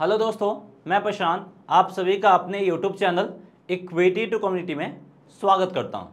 hello दोस्तों मैं प्रशांत आप सभी का अपने YouTube channel equity to community में स्वागत करता हूं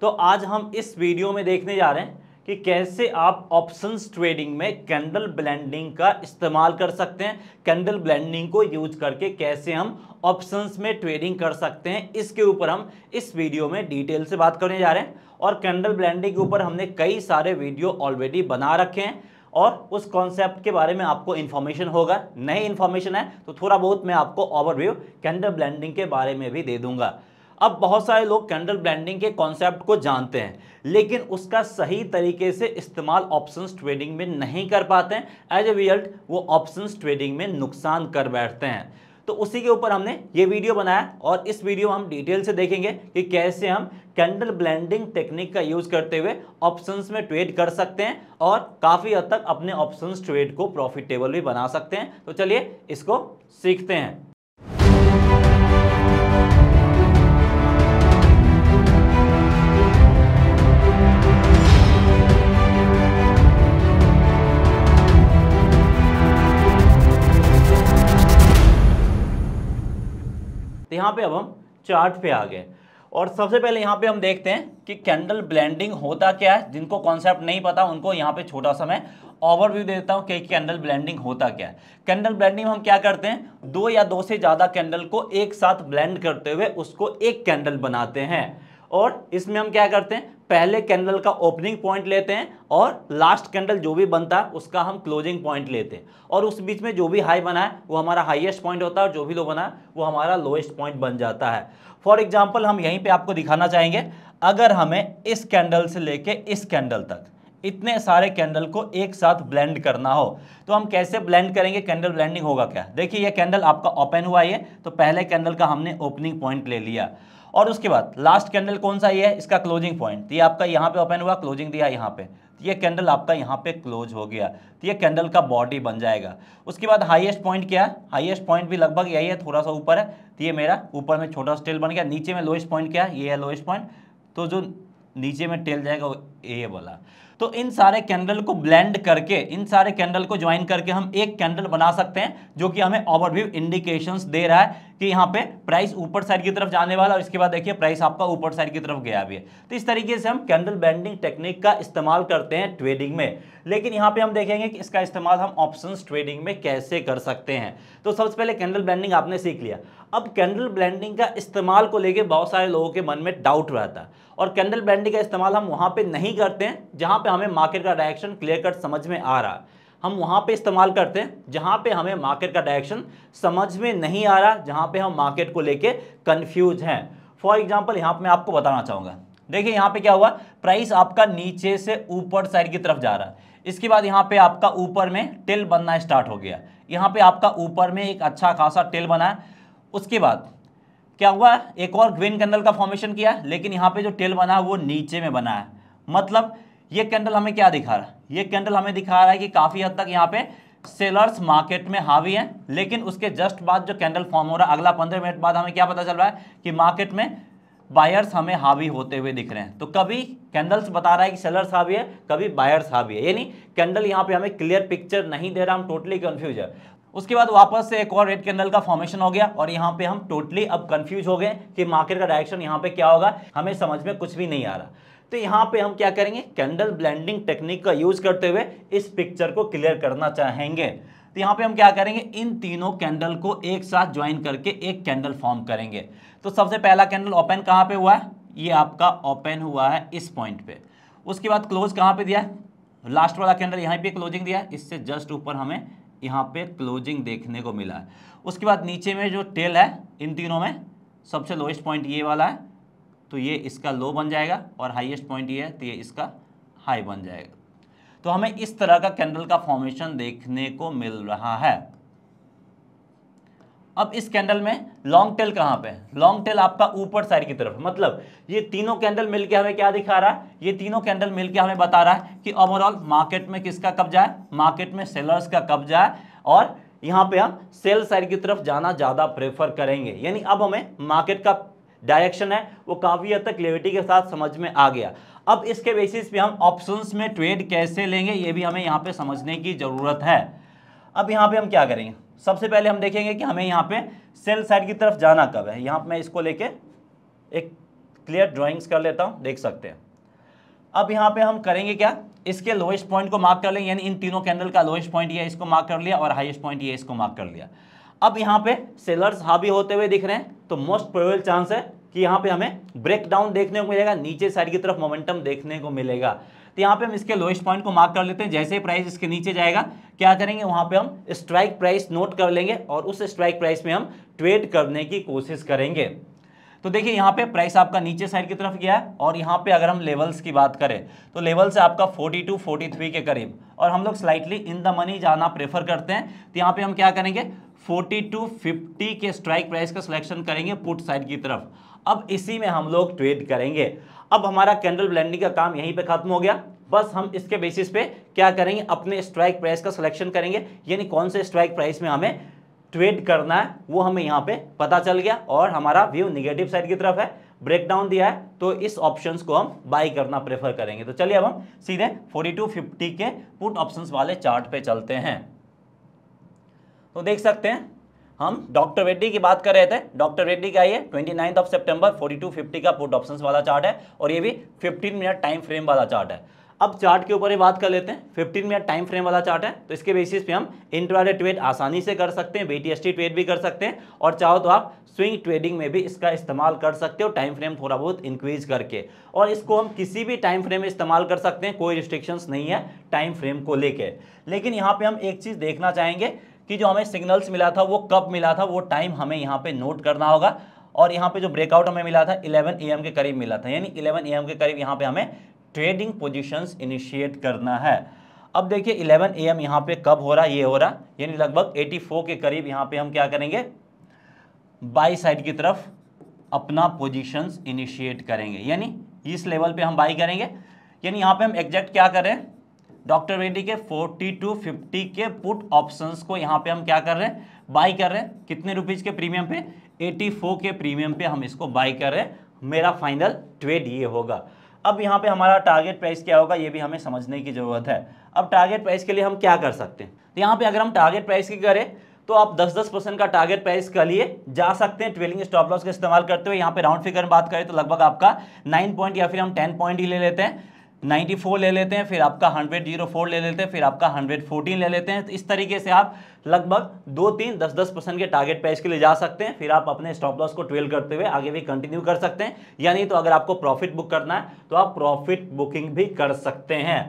तो आज हम इस वीडियो में देखने जा रहे हैं कि कैसे आप ऑप्शंस ट्रेडिंग में कैंडल ब्लेंडिंग का इस्तेमाल कर सकते हैं कैंडल ब्लेंडिंग को यूज करके कैसे हम ऑप्शंस में ट्रेडिंग कर सकते हैं इसके ऊपर हम इस वीडियो में डिटेल से बात करने जा रहे हैं और कैंडल ब्लेंडिंग के ऊपर हमने कई सारे वीडियो ऑलरेडी बना रखे हैं और उस कॉन्सेप्ट के बारे में आपको इन्फॉर्मेशन होगा नई इन्फॉर्मेशन है तो थोड़ा बहुत मैं आपको ओवरव्यू कैंडल ब्लेंडिंग के बारे में भी दे दूंगा अब बहुत सारे लोग कैंडल ब्लेंडिंग के कॉन्सेप्ट को जानते हैं लेकिन उसका सही तरीके से इस्तेमाल ऑप्शन ट्रेडिंग में नहीं कर पाते हैं एज ए रिजल्ट वो ऑप्शंस ट्रेडिंग में नुकसान कर बैठते हैं तो उसी के ऊपर हमने ये वीडियो बनाया और इस वीडियो में हम डिटेल से देखेंगे कि कैसे हम कैंडल ब्लेंडिंग टेक्निक का यूज करते हुए ऑप्शंस में ट्रेड कर सकते हैं और काफ़ी हद तक अपने ऑप्शंस ट्रेड को प्रॉफिटेबल भी बना सकते हैं तो चलिए इसको सीखते हैं तो यहाँ पे अब हम चार्ट पे आ गए और सबसे पहले यहाँ पे हम देखते हैं कि कैंडल ब्लेंडिंग होता क्या है जिनको कॉन्सेप्ट नहीं पता उनको यहाँ पे छोटा सा मैं ओवरव्यू दे देता हूँ कि कैंडल ब्लेंडिंग होता क्या है कैंडल ब्लेंडिंग हम क्या करते हैं दो या दो से ज़्यादा कैंडल को एक साथ ब्लेंड करते हुए उसको एक कैंडल बनाते हैं और इसमें हम क्या करते हैं पहले कैंडल का ओपनिंग पॉइंट लेते हैं और लास्ट कैंडल जो भी बनता है उसका हम क्लोजिंग पॉइंट लेते हैं और उस बीच में जो भी हाई बना है वो हमारा हाईएस्ट पॉइंट होता है और जो भी लो बना है वो हमारा लोएस्ट पॉइंट बन जाता है फॉर एग्जाम्पल हम यहीं पर आपको दिखाना चाहेंगे अगर हमें इस कैंडल से लेके इस कैंडल तक इतने सारे कैंडल को एक साथ ब्लेंड करना हो तो हम कैसे ब्लेंड करेंगे कैंडल ब्लेंडिंग होगा क्या देखिए ये कैंडल आपका ओपन हुआ है तो पहले कैंडल का हमने ओपनिंग पॉइंट ले लिया और उसके बाद लास्ट कैंडल कौन सा ये है इसका क्लोजिंग तो पॉइंट ये आपका यहाँ पे ओपन हुआ क्लोजिंग दिया यहाँ पे तो ये कैंडल आपका यहाँ पे क्लोज हो गया तो ये कैंडल का बॉडी बन जाएगा उसके बाद हाईएस्ट पॉइंट क्या है हाईएस्ट पॉइंट भी लगभग यही है थोड़ा सा ऊपर है तो ये मेरा ऊपर में छोटा सा टेल बन गया नीचे में लोएस्ट पॉइंट क्या है ये है लोएस्ट पॉइंट तो जो नीचे में टेल जाएगा वो ए वाला तो इन सारे कैंडल को ब्लेंड करके इन सारे कैंडल को ज्वाइन करके हम एक कैंडल बना सकते हैं जो कि हमें ओवरव्यू इंडिकेशंस दे रहा है कि यहाँ पे प्राइस ऊपर साइड की तरफ जाने वाला और इसके बाद देखिए प्राइस आपका ऊपर साइड की तरफ गया भी है तो इस तरीके से हम कैंडल बैंडिंग टेक्निक का इस्तेमाल करते हैं ट्रेडिंग में लेकिन यहाँ पे हम देखेंगे कि इसका इस्तेमाल हम ऑप्शन ट्रेडिंग में कैसे कर सकते हैं तो सबसे पहले कैंडल ब्लैंडिंग आपने सीख लिया अब कैंडल ब्लैंडिंग का इस्तेमाल को लेकर बहुत सारे लोगों के मन में डाउट रहता है और कैंडल ब्लैंडिंग का इस्तेमाल हम वहाँ पर नहीं करते हैं जहाँ पर हमें मार्केट का डायरेक्शन क्लियर कट समझ में आ रहा है हम वहाँ पे इस्तेमाल करते हैं जहाँ पे हमें मार्केट का डायरेक्शन समझ में नहीं आ रहा जहाँ पे हम मार्केट को लेके कंफ्यूज हैं फॉर एग्जांपल यहाँ पे मैं आपको बताना चाहूँगा देखिए यहाँ पे क्या हुआ प्राइस आपका नीचे से ऊपर साइड की तरफ जा रहा है इसके बाद यहाँ पे आपका ऊपर में टेल बनना स्टार्ट हो गया यहाँ पर आपका ऊपर में एक अच्छा खासा टेल बना उसके बाद क्या हुआ एक और ग्रीन कैंडल का फॉर्मेशन किया लेकिन यहाँ पर जो टेल बना है वो नीचे में बना है मतलब ये कैंडल हमें क्या दिखा रहा है ये कैंडल हमें दिखा रहा है कि काफ़ी हद तक यहाँ पे सेलर्स मार्केट में हावी हैं लेकिन उसके जस्ट बाद जो कैंडल फॉर्म हो रहा है अगला पंद्रह मिनट बाद हमें क्या पता चल रहा है कि मार्केट में बायर्स हमें हावी होते हुए दिख रहे हैं तो कभी कैंडल्स बता रहा है कि सेलर्स हावी है कभी बायर्स हावी है यानी कैंडल यहाँ पे हमें क्लियर पिक्चर नहीं दे रहा हम टोटली कन्फ्यूज है उसके बाद वापस से एक और रेड कैंडल का फॉर्मेशन हो गया और यहाँ पे हम टोटली अब कंफ्यूज हो गए कि मार्केट का डायरेक्शन यहाँ पे क्या होगा हमें समझ में कुछ भी नहीं आ रहा तो यहाँ पे हम क्या करेंगे कैंडल ब्लेंडिंग टेक्निक का यूज करते हुए इस पिक्चर को क्लियर करना चाहेंगे तो यहाँ पे हम क्या करेंगे इन तीनों कैंडल को एक साथ ज्वाइन करके एक कैंडल फॉर्म करेंगे तो सबसे पहला कैंडल ओपन कहाँ पे हुआ है ये आपका ओपन हुआ है इस पॉइंट पे उसके बाद क्लोज कहाँ पे दिया है लास्ट वाला कैंडल यहाँ पे क्लोजिंग दिया है इससे जस्ट ऊपर हमें यहाँ पे क्लोजिंग देखने को मिला है उसके बाद नीचे में जो टेल है इन तीनों में सबसे लोएस्ट पॉइंट ये वाला है तो ये इसका लो बन जाएगा और हाइएस्ट पॉइंट ये है तो ये इसका हाई बन जाएगा तो हमें इस तरह का कैंडल का फॉर्मेशन देखने को मिल रहा है अब इस कैंडल में लॉन्ग टेल कहाँ पे है लॉन्ग टेल आपका ऊपर साइड की तरफ मतलब ये तीनों कैंडल मिलके हमें क्या दिखा रहा है ये तीनों कैंडल मिलके हमें बता रहा है कि ओवरऑल मार्केट में किसका कब्जा है मार्केट में सेलर्स का कब्जा है और यहाँ पे हम सेल साइड की तरफ जाना ज़्यादा प्रेफर करेंगे यानी अब हमें मार्केट का डायरेक्शन है वो काफ़ी हद तक क्लियरिटी के साथ समझ में आ गया अब इसके बेसिस पे हम ऑप्शंस में ट्रेड कैसे लेंगे ये भी हमें यहाँ पे समझने की ज़रूरत है अब यहाँ पे हम क्या करेंगे सबसे पहले हम देखेंगे कि हमें यहाँ पे सेल साइड की तरफ जाना कब है यहाँ मैं इसको लेके एक क्लियर ड्राइंग्स कर लेता हूँ देख सकते हैं अब यहाँ पे हम करेंगे क्या इसके लोएस्ट पॉइंट को मार्क कर लेंगे यानी इन तीनों कैंडल का लोएस्ट पॉइंट ये इसको मार्क कर लिया और हाईएस्ट पॉइंट ये इसको मार्क कर लिया अब यहाँ पे सेलर्स हावी होते हुए दिख रहे हैं तो मोस्ट प्रोबेबल चांस है कि यहाँ पे हमें ब्रेक डाउन देखने को मिलेगा नीचे साइड की तरफ मोमेंटम देखने को मिलेगा तो यहाँ पे हम इसके लोएस्ट पॉइंट को मार्क कर लेते हैं जैसे ही प्राइस इसके नीचे जाएगा क्या करेंगे वहाँ पे हम स्ट्राइक प्राइस नोट कर लेंगे और उस स्ट्राइक प्राइस में हम ट्रेड करने की कोशिश करेंगे तो देखिए यहाँ पे प्राइस आपका नीचे साइड की तरफ गया है और यहाँ पे अगर हम लेवल्स की बात करें तो लेवल्स है आपका 42, 43 के करीब और हम लोग स्लाइटली इन द मनी जाना प्रेफर करते हैं तो यहाँ पे हम क्या करेंगे फोर्टी टू फिफ्टी के स्ट्राइक प्राइस का सिलेक्शन करेंगे पुट साइड की तरफ अब इसी में हम लोग ट्रेड करेंगे अब हमारा कैंडल ब्लेंडिंग का काम यहीं पे खत्म हो गया बस हम इसके बेसिस पे क्या करेंगे अपने स्ट्राइक प्राइस का सिलेक्शन करेंगे यानी कौन से स्ट्राइक प्राइस में हमें ट्रेड करना है वो हमें यहाँ पे पता चल गया और हमारा व्यू निगेटिव साइड की तरफ है ब्रेकडाउन दिया है तो इस ऑप्शन को हम बाई करना प्रेफर करेंगे तो चलिए अब हम सीधे 4250 के पुट ऑप्शंस वाले चार्ट पे चलते हैं तो देख सकते हैं हम डॉक्टर रेड्डी की बात कर रहे थे डॉक्टर रेड्डी का ये twenty ninth of September forty two fifty का पुट ऑप्शन वाला चार्ट है और ये भी फिफ्टीन मिनट टाइम फ्रेम वाला चार्ट है अब चार्ट के ऊपर ही बात कर लेते हैं 15 मिनट टाइम फ्रेम वाला चार्ट है तो इसके बेसिस पे हम इंट्राडे ट्रेड आसानी से कर सकते हैं बीटीएसटी ट्रेड भी कर सकते हैं और चाहो तो आप स्विंग ट्रेडिंग में भी इसका इस्तेमाल कर सकते हो टाइम फ्रेम थोड़ा बहुत इंक्रीज करके और इसको हम किसी भी टाइम फ्रेम में इस्तेमाल कर सकते हैं कोई रिस्ट्रिक्शंस नहीं है टाइम फ्रेम को लेकर लेकिन यहाँ पर हम एक चीज़ देखना चाहेंगे कि जो हमें सिग्नल्स मिला था वो कब मिला था वो टाइम हमें यहाँ पे नोट करना होगा और यहाँ पे जो ब्रेकआउट हमें मिला था 11 एम के करीब मिला था यानी 11 एएम के करीब यहाँ पे हमें ट्रेडिंग पोजीशंस इनिशिएट करना है अब देखिए 11 एम यहाँ पे कब हो रहा ये हो रहा यानी लगभग 84 के करीब यहाँ पे हम क्या करेंगे बाई साइड की तरफ अपना पोजिशन इनिशिएट करेंगे यानी इस लेवल पर हम बाई करेंगे यानी यहाँ पर हम एग्जैक्ट क्या करें डॉक्टर रेड्डी के 40 टू 50 के पुट ऑप्शंस को यहाँ पे हम क्या कर रहे हैं बाई कर रहे हैं कितने रुपीज़ के प्रीमियम पे 84 के प्रीमियम पे हम इसको बाई कर रहे हैं मेरा फाइनल ट्रेड ये होगा अब यहाँ पे हमारा टारगेट प्राइस क्या होगा ये भी हमें समझने की ज़रूरत है अब टारगेट प्राइस के लिए हम क्या कर सकते हैं तो यहाँ पे अगर हम टारगेट प्राइस की करें तो आप 10-10 परसेंट का टारगेट प्राइस के लिए जा सकते हैं ट्वेलिंग स्टॉप लॉस का इस्तेमाल करते हुए यहाँ पे राउंड फिगर में बात करें तो लगभग आपका 9 पॉइंट या फिर हम 10 पॉइंट ही ले लेते हैं 94 ले लेते हैं फिर आपका 10004 ले लेते हैं फिर आपका 114 ले लेते हैं तो इस तरीके से आप लगभग दो तीन दस दस परसेंट के टारगेट पे इसके लिए जा सकते हैं फिर आप अपने स्टॉप लॉस को ट्वेल्व करते हुए आगे भी कंटिन्यू कर सकते हैं या नहीं तो अगर आपको प्रॉफिट बुक करना है तो आप प्रॉफिट बुकिंग भी कर सकते हैं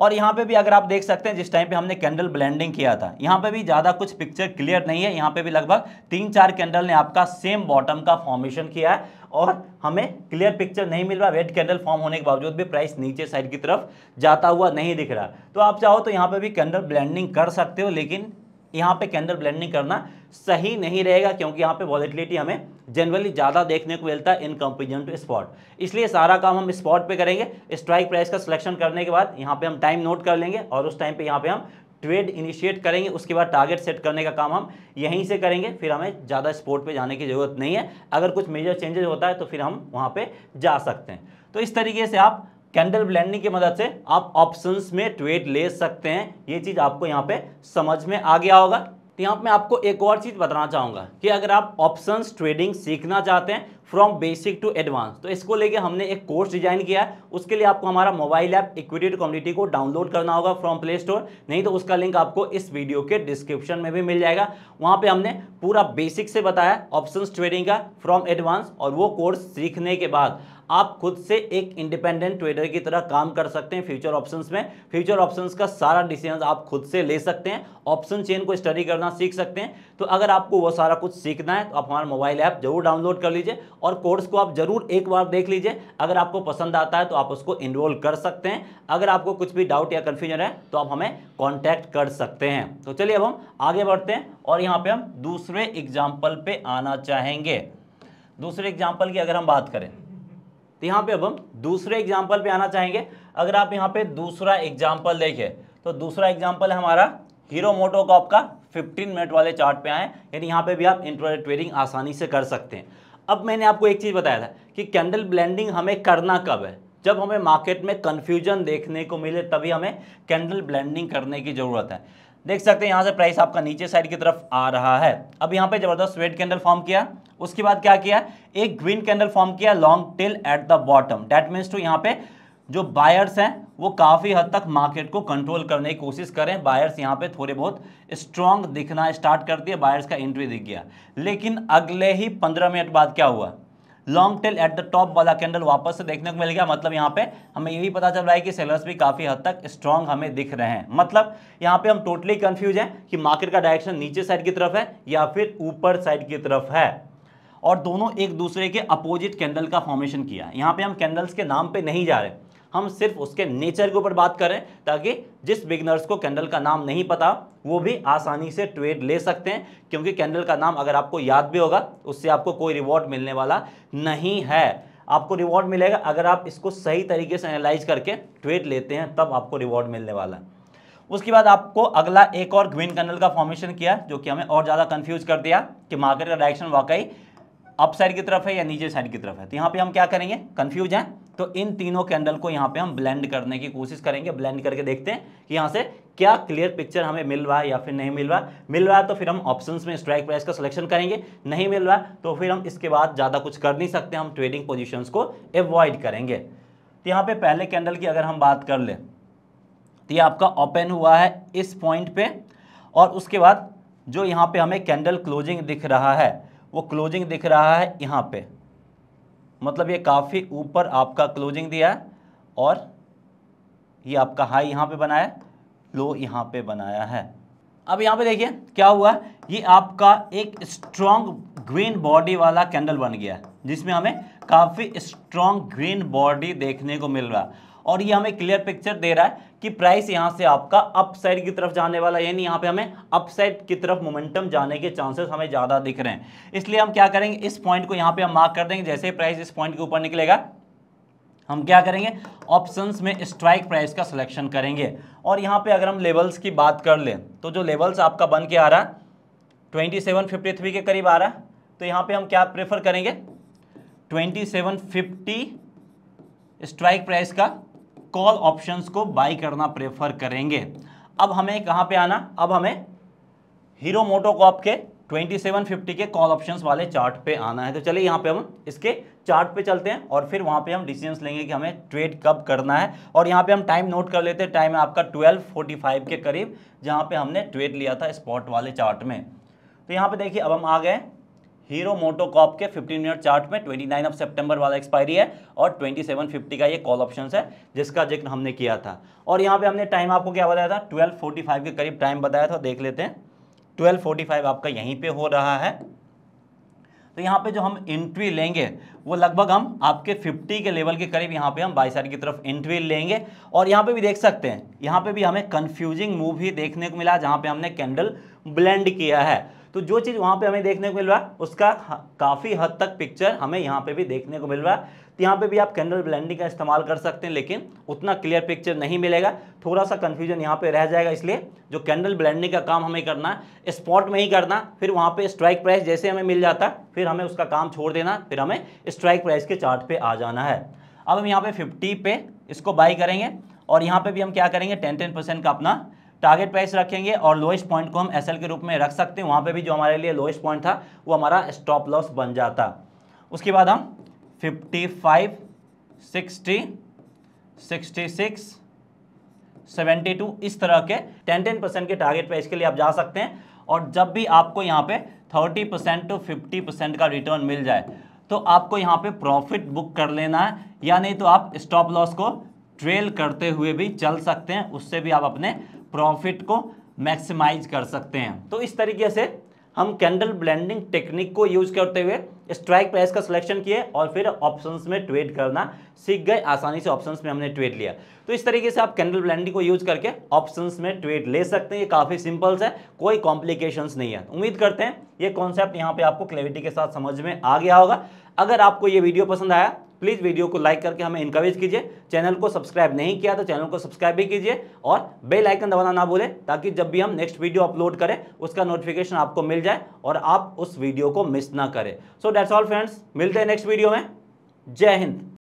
और यहाँ पे भी अगर आप देख सकते हैं जिस टाइम पे हमने कैंडल ब्लेंडिंग किया था यहाँ पे भी ज़्यादा कुछ पिक्चर क्लियर नहीं है यहाँ पे भी लगभग तीन चार कैंडल ने आपका सेम बॉटम का फॉर्मेशन किया है और हमें क्लियर पिक्चर नहीं मिल रहा रेड कैंडल फॉर्म होने के बावजूद भी प्राइस नीचे साइड की तरफ जाता हुआ नहीं दिख रहा तो आप चाहो तो यहाँ पर भी कैंडल ब्लैंडिंग कर सकते हो लेकिन यहाँ पर कैंडल ब्लैंडिंग करना सही नहीं रहेगा क्योंकि यहाँ पे वॉलिटिलिटी हमें जनरली ज़्यादा देखने को मिलता है इन कंपेरिजन टू स्पॉट इसलिए सारा काम हम स्पॉट पे करेंगे स्ट्राइक प्राइस का सिलेक्शन करने के बाद यहाँ पे हम टाइम नोट कर लेंगे और उस टाइम पे यहाँ पे हम ट्रेड इनिशिएट करेंगे उसके बाद टारगेट सेट करने का काम हम यहीं से करेंगे फिर हमें ज़्यादा स्पॉट पर जाने की ज़रूरत नहीं है अगर कुछ मेजर चेंजेस होता है तो फिर हम वहाँ पर जा सकते हैं तो इस तरीके से आप कैंडल ब्लैंडिंग की मदद से आप ऑप्शंस में ट्रेड ले सकते हैं ये चीज़ आपको यहाँ पे समझ में आ गया होगा तो यहाँ मैं आपको एक और चीज़ बताना चाहूँगा कि अगर आप ऑप्शन ट्रेडिंग सीखना चाहते हैं फ्रॉम बेसिक टू एडवांस तो इसको लेके हमने एक कोर्स डिजाइन किया है उसके लिए आपको हमारा मोबाइल ऐप इक्विटेड कम्युनिटी को डाउनलोड करना होगा फ्रॉम प्ले स्टोर नहीं तो उसका लिंक आपको इस वीडियो के डिस्क्रिप्शन में भी मिल जाएगा वहाँ पे हमने पूरा बेसिक से बताया ऑप्शन ट्रेडिंग का फ्रॉम एडवांस और वो कोर्स सीखने के बाद आप खुद से एक इंडिपेंडेंट ट्रेडर की तरह काम कर सकते हैं फ्यूचर ऑप्शंस में फ्यूचर ऑप्शंस का सारा डिसीजन आप खुद से ले सकते हैं ऑप्शन चेन को स्टडी करना सीख सकते हैं तो अगर आपको वो सारा कुछ सीखना है तो आप हमारा मोबाइल ऐप जरूर डाउनलोड कर लीजिए और कोर्स को आप जरूर एक बार देख लीजिए अगर आपको पसंद आता है तो आप उसको इनरोल कर सकते हैं अगर आपको कुछ भी डाउट या कन्फ्यूजन है तो आप हमें कॉन्टैक्ट कर सकते हैं तो चलिए अब हम आगे बढ़ते हैं और यहाँ पर हम दूसरे एग्जाम्पल पर आना चाहेंगे दूसरे एग्जाम्पल की अगर हम बात करें तो यहाँ पे अब हम दूसरे एग्जाम्पल पे आना चाहेंगे अगर आप यहाँ पे दूसरा एग्जाम्पल देखें तो दूसरा एग्जाम्पल है हमारा हीरो मोटो कॉप का 15 मिनट वाले चार्ट पे आए यानी यहाँ पे भी आप इंट्रोडेट ट्रेडिंग आसानी से कर सकते हैं अब मैंने आपको एक चीज़ बताया था कि कैंडल ब्लेंडिंग हमें करना कब है जब हमें मार्केट में कन्फ्यूजन देखने को मिले तभी हमें कैंडल ब्लेंडिंग करने की ज़रूरत है देख सकते हैं यहाँ से प्राइस आपका नीचे साइड की तरफ आ रहा है अब यहाँ पे जबरदस्त वेट कैंडल फॉर्म किया उसके बाद क्या किया एक ग्रीन कैंडल फॉर्म किया long tail at the bottom that means to यहाँ पे जो बायर्स हैं वो काफ़ी हद तक मार्केट को कंट्रोल करने की कोशिश करें बायर्स यहाँ पे थोड़े बहुत स्ट्रांग दिखना स्टार्ट कर दिए बायर्स का एंट्री दिख गया लेकिन अगले ही पंद्रह मिनट बाद क्या हुआ long tail at the top वाला कैंडल वापस से देखने को मिल गया मतलब यहाँ पे हमें ये भी पता चल रहा है कि सेलर्स भी काफ़ी हद तक स्ट्रॉन्ग हमें दिख रहे हैं मतलब यहाँ पे हम टोटली कन्फ्यूज हैं कि मार्केट का डायरेक्शन नीचे साइड की तरफ है या फिर ऊपर साइड की तरफ है और दोनों एक दूसरे के अपोजिट कैंडल का फॉर्मेशन किया यहाँ पे हम कैंडल्स के नाम पे नहीं जा रहे हम सिर्फ उसके नेचर के ऊपर बात करें ताकि जिस बिगनर्स को कैंडल का नाम नहीं पता वो भी आसानी से ट्रेड ले सकते हैं क्योंकि कैंडल का नाम अगर आपको याद भी होगा उससे आपको कोई रिवॉर्ड मिलने वाला नहीं है आपको रिवॉर्ड मिलेगा अगर आप इसको सही तरीके से एनालाइज करके ट्रेड लेते हैं तब आपको रिवॉर्ड मिलने वाला है उसके बाद आपको अगला एक और ग्रीन कैंडल का फॉर्मेशन किया जो कि हमें और ज़्यादा कंफ्यूज कर दिया कि मार्केट का डायरेक्शन वाकई अप साइड की तरफ है या नीचे साइड की तरफ है तो यहाँ पे हम क्या करेंगे कंफ्यूज हैं तो इन तीनों कैंडल को यहाँ पे हम ब्लेंड करने की कोशिश करेंगे ब्लेंड करके देखते हैं कि यहाँ से क्या क्लियर पिक्चर हमें मिल रहा है या फिर नहीं मिल रहा है मिल रहा है तो फिर हम ऑप्शंस में स्ट्राइक प्राइस का सिलेक्शन करेंगे नहीं मिल रहा है तो फिर हम इसके बाद ज़्यादा कुछ कर नहीं सकते हम ट्रेडिंग पोजिशन को एवॉइड करेंगे तो यहाँ पर पहले कैंडल की अगर हम बात कर लें तो ये आपका ओपन हुआ है इस पॉइंट पर और उसके बाद जो यहाँ पर हमें कैंडल क्लोजिंग दिख रहा है वो क्लोजिंग दिख रहा है यहाँ पे मतलब ये काफ़ी ऊपर आपका क्लोजिंग दिया है और ये आपका हाई यहाँ पे बनाया लो यहाँ पे बनाया है अब यहाँ पे देखिए क्या हुआ ये आपका एक स्ट्रॉन्ग ग्रीन बॉडी वाला कैंडल बन गया जिसमें हमें काफ़ी स्ट्रॉन्ग ग्रीन बॉडी देखने को मिल रहा है और ये हमें क्लियर पिक्चर दे रहा है कि प्राइस यहां से आपका अपसाइड की तरफ जाने वाला यानी यहां पे हमें अपसाइड की तरफ मोमेंटम जाने के चांसेस हमें ज़्यादा दिख रहे हैं इसलिए हम क्या करेंगे इस पॉइंट को यहां पे हम मार्क कर देंगे जैसे प्राइस इस पॉइंट के ऊपर निकलेगा हम क्या करेंगे ऑप्शंस में स्ट्राइक प्राइस का सिलेक्शन करेंगे और यहां पर अगर हम लेवल्स की बात कर लें तो जो लेवल्स आपका बन के आ रहा ट्वेंटी सेवन फिफ्टी थ्री के करीब आ रहा तो यहां पर हम क्या प्रेफर करेंगे twenty seven fifty strike price का कॉल ऑप्शंस को बाई करना प्रेफर करेंगे अब हमें कहाँ पे आना अब हमें हीरो मोटोकॉप के 2750 के कॉल ऑप्शंस वाले चार्ट पे आना है तो चलिए यहाँ पे हम इसके चार्ट पे चलते हैं और फिर वहाँ पे हम डिसीजंस लेंगे कि हमें ट्रेड कब करना है और यहाँ पे हम टाइम नोट कर लेते हैं टाइम है आपका 12:45 के करीब जहाँ पे हमने ट्रेड लिया था स्पॉट वाले चार्ट में तो यहाँ पे देखिए अब हम आ गए हीरो मोटोकॉप के 15 मिनट चार्ट में 29 ऑफ सितंबर वाला एक्सपायरी है और 2750 का ये कॉल ऑप्शन है जिसका जिक्र हमने किया था और यहाँ पे हमने टाइम आपको क्या बताया था 12:45 के करीब टाइम बताया था देख लेते हैं 12:45 आपका यहीं पे हो रहा है तो यहाँ पे जो हम एंट्री लेंगे वो लगभग हम आपके 50 के लेवल के करीब यहाँ पे हम बाईस की तरफ एंट्री लेंगे और यहाँ पे भी देख सकते हैं यहाँ पे भी हमें कंफ्यूजिंग मूव ही देखने को मिला जहाँ पे हमने कैंडल ब्लेंड किया है तो जो चीज़ वहाँ पे हमें देखने को मिल रहा है उसका काफ़ी हद तक पिक्चर हमें यहाँ पे भी देखने को मिल रहा है तो यहाँ पे भी आप कैंडल ब्लेंडिंग का इस्तेमाल कर सकते हैं लेकिन उतना क्लियर पिक्चर नहीं मिलेगा थोड़ा सा कन्फ्यूजन यहाँ पे रह जाएगा इसलिए जो कैंडल ब्लेंडिंग का काम हमें करना है स्पॉट में ही करना फिर वहाँ पे स्ट्राइक प्राइस जैसे हमें मिल जाता फिर हमें उसका काम छोड़ देना फिर हमें स्ट्राइक प्राइस के चार्ट पे आ जाना है अब हम यहाँ पे फिफ्टी पे इसको बाई करेंगे और यहाँ पे भी हम क्या करेंगे टेन टेन परसेंट का अपना टारगेट प्राइस रखेंगे और लोएस्ट पॉइंट को हम एस के रूप में रख सकते हैं वहाँ पर भी जो हमारे लिए लोएस्ट पॉइंट था वो हमारा स्टॉप लॉस बन जाता उसके बाद हम fifty five sixty sixty six seventy two इस तरह के टेन टेन परसेंट के टारगेट प्राइस के लिए आप जा सकते हैं और जब भी आपको यहाँ पे thirty percent to fifty percent का रिटर्न मिल जाए तो आपको यहाँ पे प्रॉफिट बुक कर लेना है या नहीं तो आप स्टॉप लॉस को ट्रेल करते हुए भी चल सकते हैं उससे भी आप अपने प्रॉफिट को मैक्सिमाइज कर सकते हैं तो इस तरीके से हम कैंडल ब्लेंडिंग टेक्निक को यूज करते हुए स्ट्राइक प्राइस का सिलेक्शन किए और फिर ऑप्शंस में ट्रेड करना सीख गए आसानी से ऑप्शंस में हमने ट्रेड लिया तो इस तरीके से आप कैंडल ब्लेंडिंग को यूज करके ऑप्शंस में ट्रेड ले सकते हैं ये काफ़ी सिंपल्स है कोई कॉम्प्लिकेशंस नहीं है उम्मीद करते हैं ये कॉन्सेप्ट यहाँ पे आपको क्लैरिटी के साथ समझ में आ गया होगा अगर आपको ये वीडियो पसंद आया प्लीज़ वीडियो को लाइक करके हमें इंकरेज कीजिए चैनल को सब्सक्राइब नहीं किया तो चैनल को सब्सक्राइब भी कीजिए और बेल आइकन दबाना ना भूलें ताकि जब भी हम नेक्स्ट वीडियो अपलोड करें उसका नोटिफिकेशन आपको मिल जाए और आप उस वीडियो को मिस ना करें सो डैट्स ऑल फ्रेंड्स मिलते हैं नेक्स्ट वीडियो में जय हिंद